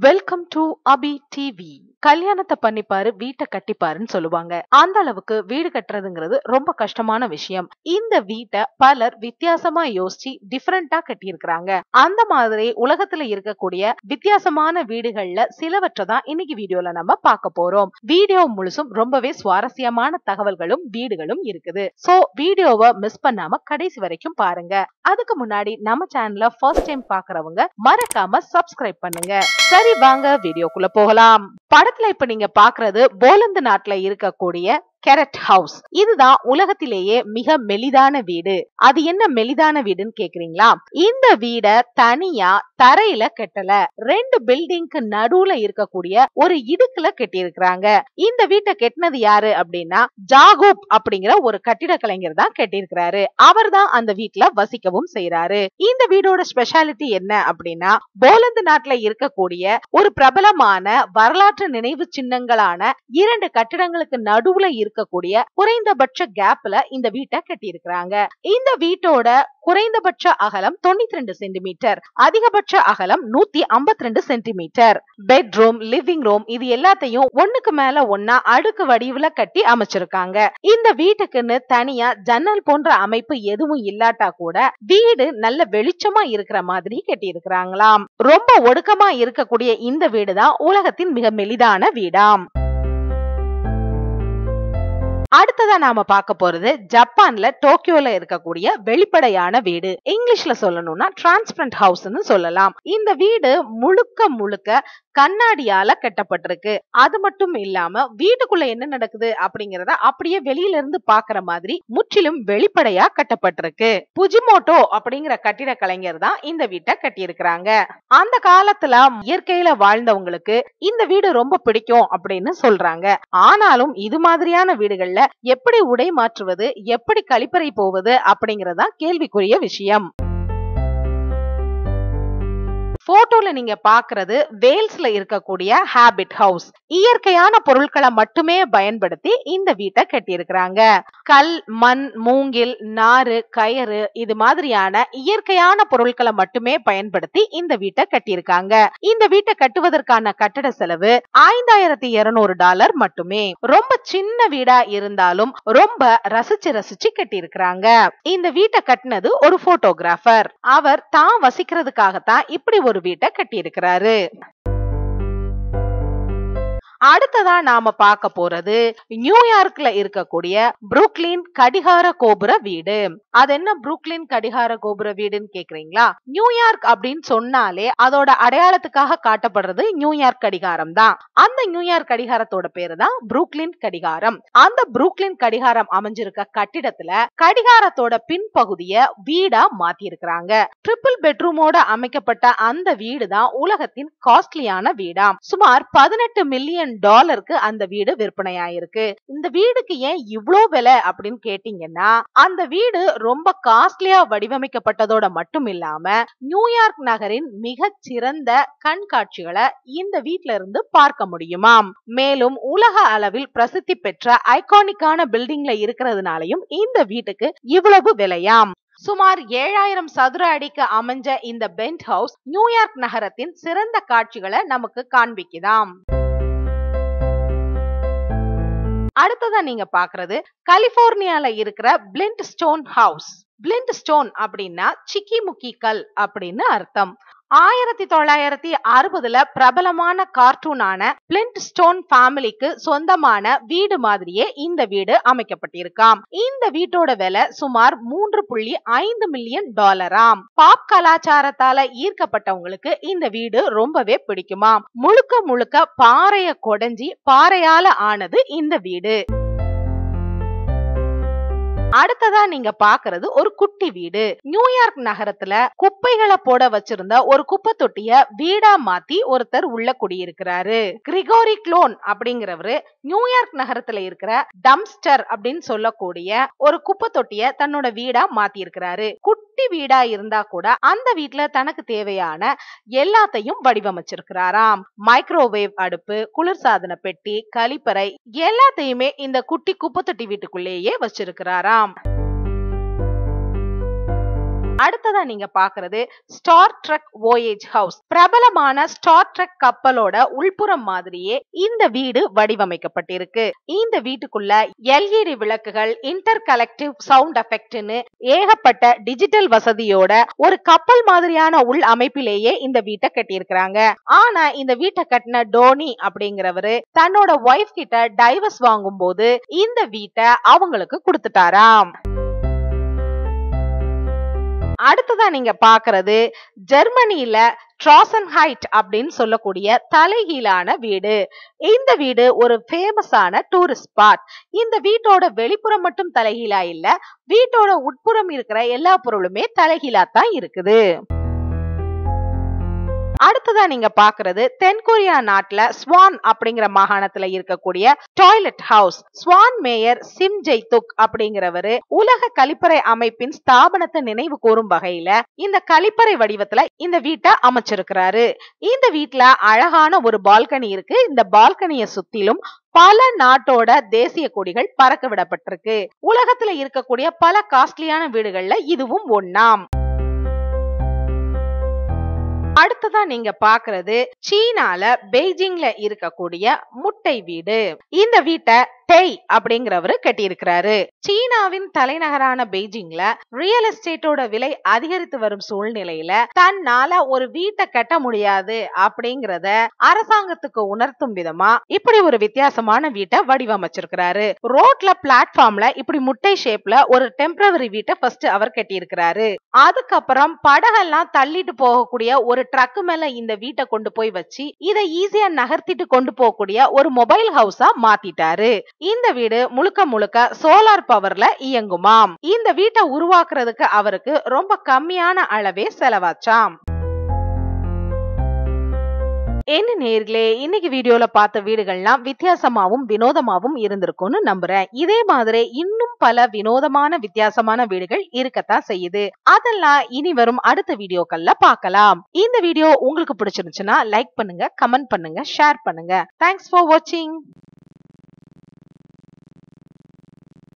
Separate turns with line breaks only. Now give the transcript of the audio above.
Welcome to Abhi TV. கல்யாணத்தை பண்ணிப்பாரு வீட்டை கட்டிப்பாருன்னு சொல்லுவாங்க அந்த அளவுக்கு வீடு கட்டுறதுங்கிறது ரொம்ப கஷ்டமான விஷயம் இந்த வீட்டை பலர் வித்தியாசமா யோசிச்சு டிஃபரெண்டா கட்டியிருக்கிறாங்க அந்த மாதிரி உலகத்துல இருக்கக்கூடிய வித்தியாசமான வீடுகள்ல சிலவற்றை தான் இன்னைக்கு வீடியோல நம்ம பார்க்க போறோம் வீடியோ முழுசும் ரொம்பவே சுவாரஸ்யமான தகவல்களும் வீடுகளும் இருக்குது சோ வீடியோவை மிஸ் பண்ணாம கடைசி வரைக்கும் பாருங்க அதுக்கு முன்னாடி நம்ம சேனல ஃபர்ஸ்ட் டைம் பாக்குறவங்க மறக்காம சப்ஸ்கிரைப் பண்ணுங்க சரி வாங்க வீடியோக்குள்ள போகலாம் பட படத்துல இப்ப நீங்க பாக்குறது போலந்து நாட்டுல இருக்கக்கூடிய கேரட் ஹவுஸ் இதுதான் உலகத்திலேயே மிக மெலிதான வீடு அது என்ன மெலிதான வீடுன்னு கேக்குறீங்களா இந்த வீட தனியா தரையில கட்டல ரெண்டு பில்டிங்க்கு நடுவுல இருக்கக்கூடிய ஒரு இடுக்குல கட்டியிருக்கிறாங்க இந்த வீட்டை கெட்டினது யாரு அப்படின்னா ஜாகூப் அப்படிங்கிற ஒரு கட்டிட கலைஞர் தான் கட்டியிருக்கிறாரு அவர் தான் அந்த வீட்டுல வசிக்கவும் செய்யறாரு இந்த வீடோட ஸ்பெஷாலிட்டி என்ன அப்படின்னா போலந்து நாட்டுல இருக்கக்கூடிய ஒரு பிரபலமான வரலாற்று நினைவு சின்னங்களான இரண்டு கட்டிடங்களுக்கு நடுவுல இருக்கக்கூடிய குறைந்தபட்ச கேப்ல இந்த வீட்டை கட்டியிருக்கிறாங்க இந்த வீட்டோட குறைந்தபட்ச அகலம் தொண்ணூத்தி ரெண்டு சென்டிமீட்டர் அதிகபட்ச அகலம் நூத்தி ஐம்பத்தி ரெண்டு சென்டிமீட்டர் பெட்ரூம் லிவிங் ரூம் இது எல்லாத்தையும் ஒண்ணுக்கு மேல ஒன்னா அடுக்கு வடிவுல கட்டி அமைச்சிருக்காங்க இந்த வீட்டுக்குன்னு தனியா ஜன்னல் போன்ற அமைப்பு எதுவும் இல்லாட்டா கூட வீடு நல்ல வெளிச்சமா இருக்கிற மாதிரி கட்டி இருக்கிறாங்களாம் ரொம்ப ஒடுக்கமா இருக்கக்கூடிய இந்த வீடுதான் உலகத்தின் மிக மெலிதான வீடாம் அடுத்ததா நாம பார்க்க போறது ஜப்பான்ல டோக்கியோல இருக்கக்கூடிய வெளிப்படையான வீடு இங்கிலீஷ்ல சொல்லணும்னா டிரான்ஸ்பரண்ட் ஹவுஸ்ன்னு சொல்லலாம் இந்த வீடு முழுக்க முழுக்க கண்ணாடியால கட்டப்பட்டிருக்கு அது மட்டும் இல்லாம வீட்டுக்குள்ள என்ன நடக்குது அப்படிங்கறத அப்படியே வெளியில இருந்து பாக்குற மாதிரி முற்றிலும் வெளிப்படையா கட்டப்பட்டிருக்கு புஜிமோட்டோ அப்படிங்கிற கட்டிட கலைஞர் தான் இந்த வீட்டை கட்டியிருக்கிறாங்க அந்த காலத்துல இயற்கையில வாழ்ந்தவங்களுக்கு இந்த வீடு ரொம்ப பிடிக்கும் அப்படின்னு சொல்றாங்க ஆனாலும் இது மாதிரியான வீடுகள்ல எப்படி உடை மாற்றுவது எப்படி கழிப்பறை போவது அப்படிங்கறதான் கேள்விக்குரிய விஷயம் போட்டோல நீங்க பாக்குறது வேல்ஸ்ல இருக்கக்கூடிய ஹேபிட் ஹவுஸ் இயற்கையான பொருட்களை மட்டுமே பயன்படுத்தி இந்த வீட்டை கட்டியிருக்கிறாங்க கல் மண் மூங்கில் நாறு கயறு இது மாதிரியான இயற்கையான பொருட்களை மட்டுமே பயன்படுத்தி இந்த வீட்டை கட்டியிருக்காங்க இந்த வீட்டை கட்டுவதற்கான கட்டட செலவு ஐந்தாயிரத்தி இருநூறு டாலர் மட்டுமே ரொம்ப சின்ன வீடா இருந்தாலும் ரொம்ப ரசிச்சு ரசிச்சு கட்டியிருக்கிறாங்க இந்த வீட்டை கட்டினது ஒரு போட்டோகிராஃபர் அவர் தான் வசிக்கிறதுக்காகத்தான் இப்படி ஒரு வீடு கிட்ட கட்டியிருக்கிறாரு அடுத்ததா நாம பார்க்க போறது நியூயார்க்ல இருக்கக்கூடிய புரூக்லின் கடிகார கோபுர வீடு அது என்ன புரூக்லின் கடிகார கோபுர வீடுன்னு கேக்குறீங்களா நியூயார்க் அப்படின்னு சொன்னாலே அதோட அடையாளத்துக்காக காட்டப்படுறது நியூயார்க் கடிகாரம் தான் அந்த நியூயார்க் கடிகாரத்தோட பேரு தான் புரூக்லின் கடிகாரம் அந்த புரூக்லின் கடிகாரம் அமைஞ்சிருக்க கட்டிடத்துல கடிகாரத்தோட பின்பகுதிய வீடா மாத்தி இருக்கிறாங்க ட்ரிபிள் பெட்ரூமோட அமைக்கப்பட்ட அந்த வீடு தான் உலகத்தின் காஸ்ட்லியான வீடாம் சுமார் பதினெட்டு மில்லியன் டாலருக்கு அந்த வீடு விற்பனையாயிருக்கு இந்த வீடுக்கு ஏன் இவ்வளோ விலை அப்படின்னு கேட்டீங்கன்னா அந்த வீடு ரொம்ப காஸ்ட்லியா வடிவமைக்கப்பட்டதோட மட்டும் இல்லாம நியூயார்க் நகரின் மிக சிறந்த கண்காட்சிகளை இந்த வீட்ல இருந்து பார்க்க முடியுமாம் மேலும் உலக அளவில் பிரசித்தி பெற்ற ஐகானிக்கான பில்டிங்ல இருக்கிறதுனாலையும் இந்த வீட்டுக்கு இவ்வளவு விலையாம் சுமார் ஏழாயிரம் சதுர அடிக்கு அமைஞ்ச இந்த பென்ட் ஹவுஸ் நியூயார்க் நகரத்தின் சிறந்த காட்சிகளை நமக்கு காண்பிக்குதாம் அடுத்ததா நீங்க பாக்குறது கலிபோர்னியால இருக்கிற flint stone house flint stone அப்படின்னா சிக்கி முக்கி கல் அப்படின்னு அர்த்தம் ஆயிரத்தி தொள்ளாயிரத்தி அறுபதுல பிரபலமான கார்ட்டூனான பிளிண்ட் ஸ்டோன் ஃபேமிலிக்கு சொந்தமான வீடு மாதிரியே இந்த வீடு அமைக்கப்பட்டிருக்காம் இந்த வீட்டோட விலை சுமார் மூன்று புள்ளி ஐந்து மில்லியன் டாலராம் பாப் கலாச்சாரத்தால ஈர்க்கப்பட்டவங்களுக்கு இந்த வீடு ரொம்பவே பிடிக்குமாம் முழுக்க முழுக்க பாறைய கொடைஞ்சி பாறையால ஆனது இந்த வீடு அடுத்ததா நீங்க பாக்குறது ஒரு குட்டி வீடு நியூயார்க் நகரத்துல குப்பைகளை போட வச்சிருந்த ஒரு குப்பை தொட்டிய வீடா மாத்தி ஒருத்தர் உள்ள குடியிருக்கிறாரு கிரிகோரி க்ளோன் அப்படிங்கிறவரு நியூயார்க் நகரத்துல இருக்கிற டம்ஸ்டர் அப்படின்னு சொல்லக்கூடிய ஒரு குப்பை தொட்டிய தன்னோட வீடா மாத்தி இருக்கிறாரு குட்டி குட்டி வீடா இருந்தா கூட அந்த வீட்டுல தனக்கு தேவையான எல்லாத்தையும் வடிவமைச்சிருக்கிறாராம் மைக்ரோவேவ் அடுப்பு குளிர்சாதன பெட்டி கழிப்பறை எல்லாத்தையுமே இந்த குட்டி குப்பத்தொட்டி வீட்டுக்குள்ளேயே வச்சிருக்கிறாராம் அடுத்ததா நீங்க பாக்குறது ஸ்டார் ட்ரக் வோயேஜ் ஹவுஸ் பிரபலமான ஸ்டார் ட்ரக் கப்பலோட உள்புறம் மாதிரியே இந்த வீடு வடிவமைக்கப்பட்டிருக்கு இந்த வீட்டுக்குள்ள எல்இடி விளக்குகள் இன்டர் கலெக்டிவ் சவுண்ட் எஃபெக்ட்னு ஏகப்பட்ட டிஜிட்டல் வசதியோட ஒரு கப்பல் மாதிரியான உள் அமைப்பிலேயே இந்த வீட்டை கட்டியிருக்கிறாங்க ஆனா இந்த வீட்டை கட்டின டோனி அப்படிங்கிறவரு தன்னோட ஒய்ஃப் கிட்ட டைவர்ஸ் வாங்கும் போது இந்த வீட்டை அவங்களுக்கு கொடுத்துட்டாராம் அடுத்ததா நீங்க பாக்குறது ஜெர்மனியில ட்ராசன்ஹைட் அப்படின்னு சொல்லக்கூடிய தலைகீழான வீடு இந்த வீடு ஒரு ஃபேமஸான டூரிஸ்ட் ஸ்பாட் இந்த வீட்டோட வெளிப்புறம் மட்டும் தலைகீழா இல்ல வீட்டோட உட்புறம் இருக்கிற எல்லா பொருளுமே தலைகீழா தான் இருக்குது அடுத்ததா நீங்க பாக்குறது தென்கொரியா நாட்டுல ஸ்வான் அப்படிங்கிற மாகாணத்துல இருக்கக்கூடிய toilet house Suwon mayor Sim Jae Duck அப்படிங்கிறவரு உலக கழிப்பறை அமைப்பின் ஸ்தாபனத்தை நினைவு கூறும் வகையில இந்த கழிப்பறை வடிவத்துல இந்த வீட்டை அமைச்சிருக்கிறாரு இந்த வீட்டுல அழகான ஒரு பால்கனி இருக்கு இந்த பால்கனிய சுத்திலும் பல நாட்டோட தேசிய கொடிகள் பறக்க விடப்பட்டிருக்கு உலகத்துல இருக்கக்கூடிய பல காஸ்ட்லியான வீடுகள்ல இதுவும் ஒன்னாம் அடுத்ததா நீங்க பாக்குறது சீனால பெய்ஜிங்ல இருக்கக்கூடிய முட்டை வீடு இந்த வீட்டை டெய் அப்படிங்கிறவரு கட்டியிருக்கிறாரு சீனாவின் தலைநகரான பெய்ஜிங்ல ரியல் எஸ்டேட்டோட விலை அதிகரித்து வரும் சூழ்நிலையில தன்னால ஒரு வீட்டை கட்ட முடியாது அப்படிங்கறத அரசாங்கத்துக்கு உணர்த்தும் விதமா இப்படி ஒரு வித்தியாசமான வீட்டை வடிவமைச்சிருக்கிறாரு ரோட்ல பிளாட்ஃபார்ம்ல இப்படி முட்டை ஷேப்ல ஒரு டெம்பரவரி வீட்டை ஃபர்ஸ்ட் அவர் கட்டியிருக்கிறாரு அதுக்கப்புறம் படகெல்லாம் தள்ளிட்டு போகக்கூடிய ஒரு ட்ரக் மேல இந்த வீட்டை கொண்டு போய் வச்சு இதை ஈஸியா நகர்த்திட்டு கொண்டு போகக்கூடிய ஒரு மொபைல் ஹவுஸா மாத்திட்டாரு இந்த வீடு முழுக்க முழுக்க சோலார் பவர்ல இயங்குமாம் இந்த வீட்டை உருவாக்குறதுக்கு அவருக்கு ரொம்ப கம்மியான அளவே செலவாச்சாம் என்ன நேர்களே இன்னைக்கு வீடியோல பார்த்த வீடுகள்லாம் வித்தியாசமாவும் வினோதமாவும் இருந்திருக்கும்னு நம்புறேன் இதே மாதிரி இன்னும் பல வினோதமான வித்தியாசமான வீடுகள் இருக்கத்தான் செய்யுது அதெல்லாம் இனி வரும் அடுத்த வீடியோக்கள்ல பார்க்கலாம் இந்த வீடியோ உங்களுக்கு பிடிச்சிருந்துச்சுன்னா லைக் பண்ணுங்க கமெண்ட் பண்ணுங்க ஷேர் பண்ணுங்க தேங்க்ஸ் ஃபார் வாட்சிங்